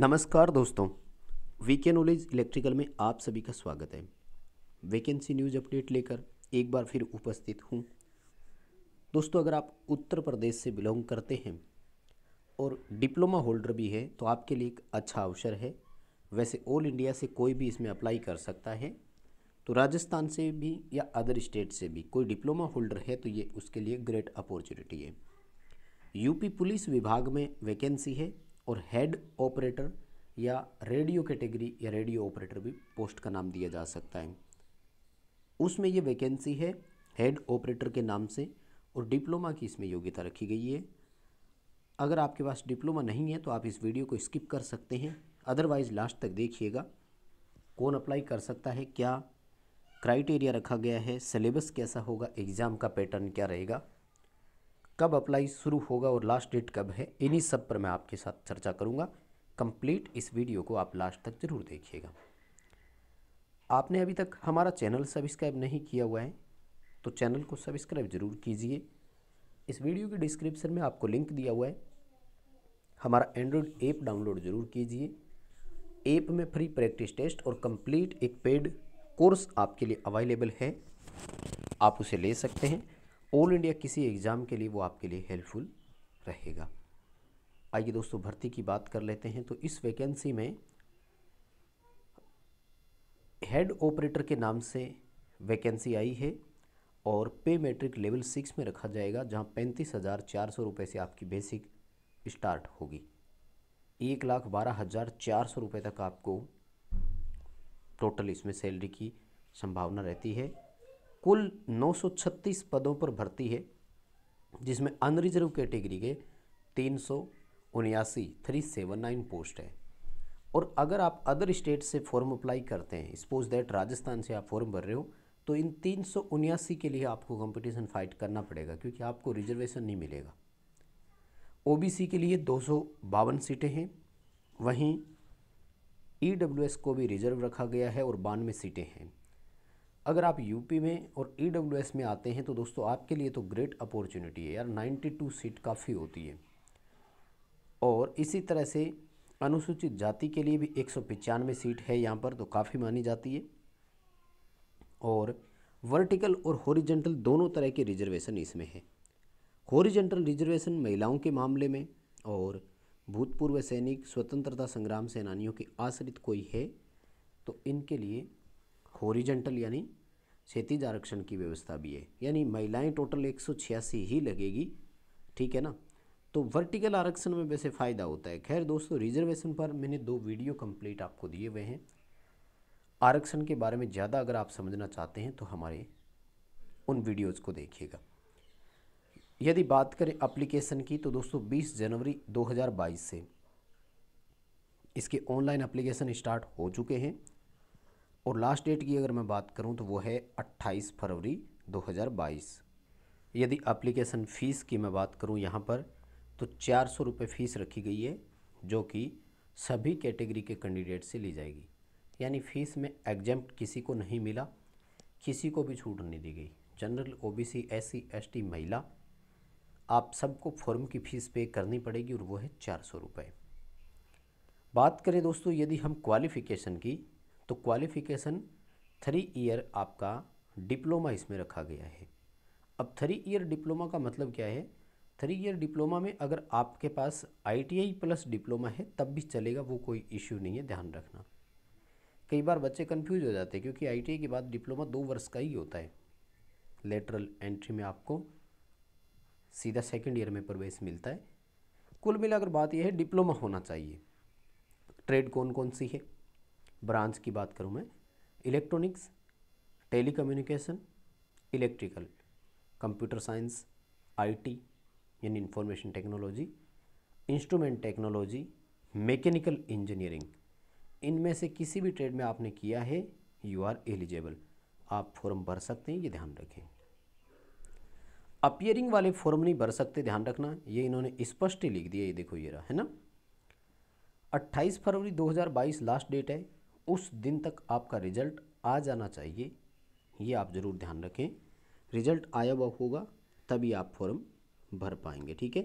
नमस्कार दोस्तों VK knowledge electrical में आप सभी का स्वागत है वैकेंसी न्यूज अपडेट लेकर एक बार फिर उपस्थित हूँ दोस्तों अगर आप उत्तर प्रदेश से बिलोंग करते हैं और डिप्लोमा होल्डर भी है तो आपके लिए एक अच्छा अवसर है वैसे ऑल इंडिया से कोई भी इसमें अप्लाई कर सकता है तो राजस्थान से भी या अदर स्टेट से भी कोई डिप्लोमा होल्डर है तो ये उसके लिए ग्रेट अपॉर्चुनिटी है यूपी पुलिस विभाग में वैकेंसी है और हेड ऑपरेटर या रेडियो कैटेगरी या रेडियो ऑपरेटर भी पोस्ट का नाम दिया जा सकता है उसमें ये वैकेंसी है हेड ऑपरेटर के नाम से और डिप्लोमा की इसमें योग्यता रखी गई है अगर आपके पास डिप्लोमा नहीं है तो आप इस वीडियो को स्किप कर सकते हैं अदरवाइज़ लास्ट तक देखिएगा कौन अप्लाई कर सकता है क्या क्राइटेरिया रखा गया है सिलेबस कैसा होगा एग्ज़ाम का पैटर्न क्या रहेगा कब अप्लाई शुरू होगा और लास्ट डेट कब है इन्हीं सब पर मैं आपके साथ चर्चा करूँगा कंप्लीट इस वीडियो को आप लास्ट तक ज़रूर देखिएगा आपने अभी तक हमारा चैनल सब्सक्राइब नहीं किया हुआ है तो चैनल को सब्सक्राइब ज़रूर कीजिए इस वीडियो के डिस्क्रिप्शन में आपको लिंक दिया हुआ है हमारा एंड्रॉयड ऐप डाउनलोड ज़रूर कीजिए ऐप में फ्री प्रैक्टिस टेस्ट और कंप्लीट एक पेड कोर्स आपके लिए अवेलेबल है आप उसे ले सकते हैं ऑल इंडिया किसी एग्ज़ाम के लिए वो आपके लिए हेल्पफुल रहेगा आइए दोस्तों भर्ती की बात कर लेते हैं तो इस वैकेंसी में हेड ऑपरेटर के नाम से वैकेंसी आई है और पे मैट्रिक लेवल सिक्स में रखा जाएगा जहाँ पैंतीस हज़ार चार सौ रुपये से आपकी बेसिक स्टार्ट होगी एक लाख बारह हज़ार चार सौ रुपये तक आपको टोटल इसमें सैलरी की संभावना रहती है कुल 936 पदों पर भर्ती है जिसमें अनरिजर्व कैटेगरी के तीन सौ उन्यासी थ्री सेवन नाइन पोस्ट है और अगर आप अदर स्टेट से फॉर्म अप्लाई करते हैं सपोज दैट राजस्थान से आप फॉर्म भर रहे हो तो इन तीन सौ उन्यासी के लिए आपको कंपटीशन फाइट करना पड़ेगा क्योंकि आपको रिजर्वेशन नहीं मिलेगा ओबीसी के लिए दो सौ बावन सीटें हैं वहीं ईडब्ल्यूएस e को भी रिजर्व रखा गया है और बानवे सीटें हैं अगर आप यूपी में और ई e में आते हैं तो दोस्तों आपके लिए तो ग्रेट अपॉर्चुनिटी है यार 92 सीट काफ़ी होती है और इसी तरह से अनुसूचित जाति के लिए भी एक सीट है यहाँ पर तो काफ़ी मानी जाती है और वर्टिकल और हॉरिजेंटल दोनों तरह के रिजर्वेशन इसमें है हॉरिजेंटल रिजर्वेशन महिलाओं के मामले में और भूतपूर्व सैनिक स्वतंत्रता संग्राम सेनानियों के आश्रित कोई है तो इनके लिए हॉरिजेंटल यानी क्षेत्रीय आरक्षण की व्यवस्था भी है यानी महिलाएं टोटल एक ही लगेगी ठीक है ना तो वर्टिकल आरक्षण में वैसे फ़ायदा होता है खैर दोस्तों रिजर्वेशन पर मैंने दो वीडियो कंप्लीट आपको दिए हुए हैं आरक्षण के बारे में ज़्यादा अगर आप समझना चाहते हैं तो हमारे उन वीडियोज़ को देखिएगा यदि बात करें अप्लीकेशन की तो दोस्तों बीस जनवरी दो से इसके ऑनलाइन अप्लीकेशन स्टार्ट हो चुके हैं और लास्ट डेट की अगर मैं बात करूं तो वो है 28 फरवरी 2022 यदि एप्लीकेशन फ़ीस की मैं बात करूं यहां पर तो चार सौ रुपये फ़ीस रखी गई है जो कि सभी कैटेगरी के कैंडिडेट से ली जाएगी यानी फ़ीस में एग्जाम किसी को नहीं मिला किसी को भी छूट नहीं दी गई जनरल ओबीसी एससी एसटी महिला आप सबको फॉर्म की फ़ीस पे करनी पड़ेगी और वो है चार सौ रुपये बात करें दोस्तों यदि हम क्वालिफ़िकेशन की तो क्वालिफिकेशन थ्री ईयर आपका डिप्लोमा इसमें रखा गया है अब थ्री ईयर डिप्लोमा का मतलब क्या है थ्री ईयर डिप्लोमा में अगर आपके पास आईटीआई प्लस डिप्लोमा है तब भी चलेगा वो कोई इश्यू नहीं है ध्यान रखना कई बार बच्चे कंफ्यूज हो जाते हैं क्योंकि आईटीआई के बाद डिप्लोमा दो वर्ष का ही होता है लेटरल एंट्री में आपको सीधा सेकेंड ईयर में प्रवेश मिलता है कुल मिलाकर बात यह है डिप्लोमा होना चाहिए ट्रेड कौन कौन सी है ब्रांच की बात करूँ मैं electronics telecommunication electrical computer science IT यानी information technology instrument technology mechanical engineering इनमें से किसी भी ट्रेड में आपने किया है यू आर एलिजिबल आप फॉर्म भर सकते हैं ये ध्यान रखें अपियरिंग वाले फॉर्म नहीं भर सकते ध्यान रखना ये इन्होंने स्पष्ट ही लिख दिया ये देखो ये रहा है ना 28 फरवरी 2022 लास्ट डेट है उस दिन तक आपका रिजल्ट आ जाना चाहिए ये आप ज़रूर ध्यान रखें रिजल्ट आया हुआ होगा तभी आप फॉर्म भर पाएंगे ठीक है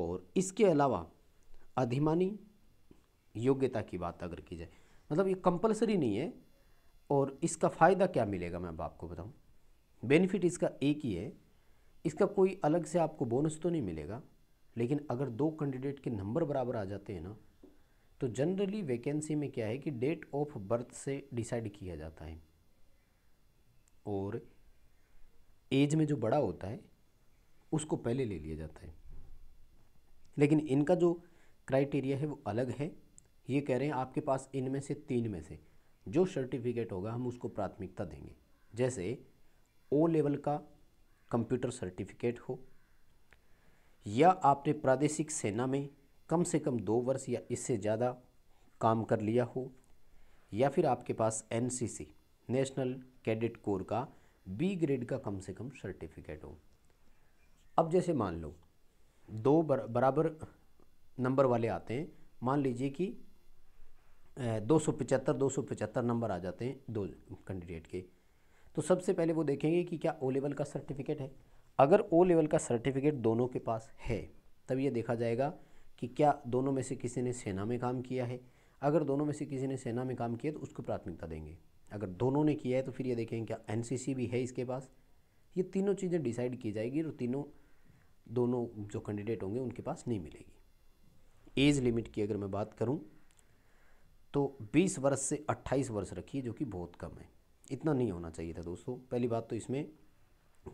और इसके अलावा अधिमानी योग्यता की बात अगर की जाए मतलब ये कंपलसरी नहीं है और इसका फ़ायदा क्या मिलेगा मैं अब आपको बताऊँ बेनिफिट इसका एक ही है इसका कोई अलग से आपको बोनस तो नहीं मिलेगा लेकिन अगर दो कैंडिडेट के नंबर बराबर आ जाते हैं ना तो जनरली वैकेंसी में क्या है कि डेट ऑफ बर्थ से डिसाइड किया जाता है और एज में जो बड़ा होता है उसको पहले ले लिया जाता है लेकिन इनका जो क्राइटेरिया है वो अलग है ये कह रहे हैं आपके पास इनमें से तीन में से जो सर्टिफिकेट होगा हम उसको प्राथमिकता देंगे जैसे ओ लेवल का कंप्यूटर सर्टिफिकेट हो या आपने प्रादेशिक सेना में कम से कम दो वर्ष या इससे ज़्यादा काम कर लिया हो या फिर आपके पास एन नेशनल कैडेट कोर का बी ग्रेड का कम से कम सर्टिफिकेट हो अब जैसे मान लो दो बर, बराबर नंबर वाले आते हैं मान लीजिए कि दो सौ पचहत्तर दो सौ पचहत्तर नंबर आ जाते हैं दो कैंडिडेट के तो सबसे पहले वो देखेंगे कि क्या ओ लेवल का सर्टिफिकेट है अगर ओ लेवल का सर्टिफिकेट दोनों के पास है तब ये देखा जाएगा कि क्या दोनों में से किसी ने सेना में काम किया है अगर दोनों में से किसी ने सेना में काम किया तो उसको प्राथमिकता देंगे अगर दोनों ने किया है तो फिर ये देखेंगे क्या एन भी है इसके पास ये तीनों चीज़ें डिसाइड की जाएगी और तीनों दोनों जो कैंडिडेट होंगे उनके पास नहीं मिलेगी एज लिमिट की अगर मैं बात करूं तो 20 वर्ष से 28 वर्ष रखिए जो कि बहुत कम है इतना नहीं होना चाहिए था दोस्तों पहली बात तो इसमें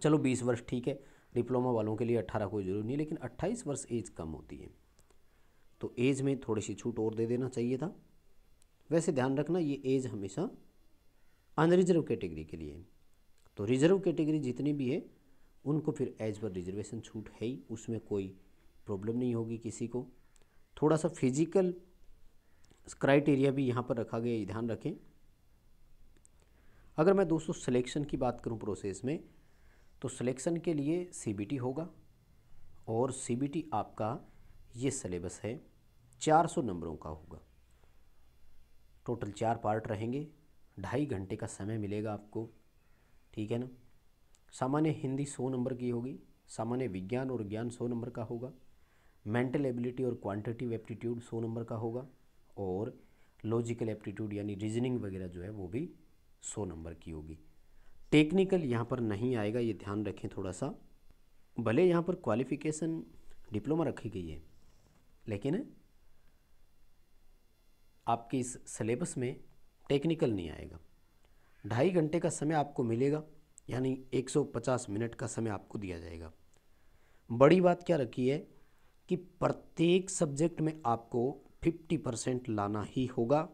चलो 20 वर्ष ठीक है डिप्लोमा वालों के लिए 18 कोई ज़रूरी नहीं लेकिन 28 वर्ष एज कम होती है तो एज में थोड़ी सी छूट और दे देना चाहिए था वैसे ध्यान रखना ये एज हमेशा अनरिजर्व कैटेगरी के लिए तो रिजर्व कैटेगरी जितनी भी है उनको फिर एज पर रिजर्वेशन छूट है ही उसमें कोई प्रॉब्लम नहीं होगी किसी को थोड़ा सा फिजिकल क्राइटेरिया भी यहाँ पर रखा गया ध्यान रखें अगर मैं दोस्तों सिलेक्शन की बात करूँ प्रोसेस में तो सिलेक्शन के लिए सीबीटी होगा और सीबीटी आपका ये सिलेबस है 400 नंबरों का होगा टोटल चार पार्ट रहेंगे ढाई घंटे का समय मिलेगा आपको ठीक है ना सामान्य हिंदी सौ नंबर की होगी सामान्य विज्ञान और ज्ञान सौ नंबर का होगा मेंटल एबिलिटी और क्वांटिटिव एप्टीट्यूड सौ नंबर का होगा और लॉजिकल एप्टीट्यूड यानी रीजनिंग वगैरह जो है वो भी सौ नंबर की होगी टेक्निकल यहाँ पर नहीं आएगा ये ध्यान रखें थोड़ा सा भले यहाँ पर क्वालिफिकेशन डिप्लोमा रखी गई है लेकिन आपके इस सिलेबस में टेक्निकल नहीं आएगा ढाई घंटे का समय आपको मिलेगा यानी 150 मिनट का समय आपको दिया जाएगा बड़ी बात क्या रखी है कि प्रत्येक सब्जेक्ट में आपको 50 परसेंट लाना ही होगा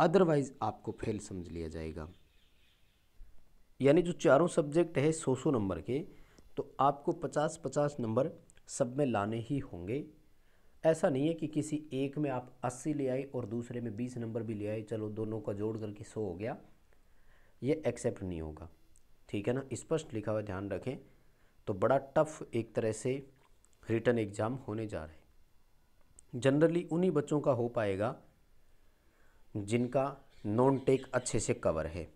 अदरवाइज़ आपको फेल समझ लिया जाएगा यानी जो चारों सब्जेक्ट है सौ सौ नंबर के तो आपको 50-50 नंबर सब में लाने ही होंगे ऐसा नहीं है कि किसी एक में आप 80 ले आए और दूसरे में 20 नंबर भी ले आए चलो दोनों का जोड़ करके 100 हो गया ये एक्सेप्ट नहीं होगा ठीक है ना स्पष्ट लिखा हुआ ध्यान रखें तो बड़ा टफ एक तरह से रिटर्न एग्ज़ाम होने जा रहे जनरली उन्हीं बच्चों का हो पाएगा जिनका नॉन टेक अच्छे से कवर है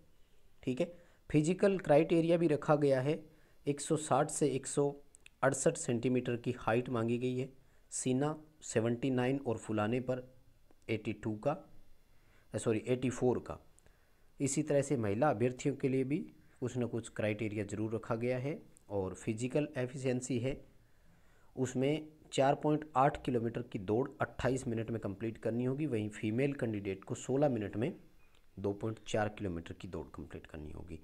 ठीक है फिजिकल क्राइटेरिया भी रखा गया है 160 से एक सेंटीमीटर की हाइट मांगी गई है सीना सेवेंटी नाइन और फुलाने पर एटी टू का सॉरी एटी फोर का इसी तरह से महिला अभ्यर्थियों के लिए भी कुछ ना कुछ क्राइटेरिया ज़रूर रखा गया है और फिजिकल एफिशिएंसी है उसमें चार पॉइंट आठ किलोमीटर की दौड़ अट्ठाईस मिनट में कंप्लीट करनी होगी वहीं फीमेल कैंडिडेट को सोलह मिनट में दो पॉइंट चार किलोमीटर की दौड़ कंप्लीट करनी होगी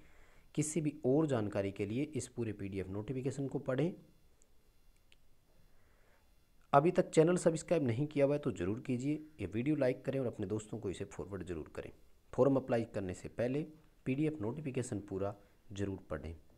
किसी भी और जानकारी के लिए इस पूरे पीडीएफ नोटिफिकेशन को पढ़ें अभी तक चैनल सब्सक्राइब नहीं किया हुआ है तो ज़रूर कीजिए ये वीडियो लाइक करें और अपने दोस्तों को इसे फॉरवर्ड ज़रूर करें फॉर्म अप्लाई करने से पहले पीडीएफ नोटिफिकेशन पूरा ज़रूर पढ़ें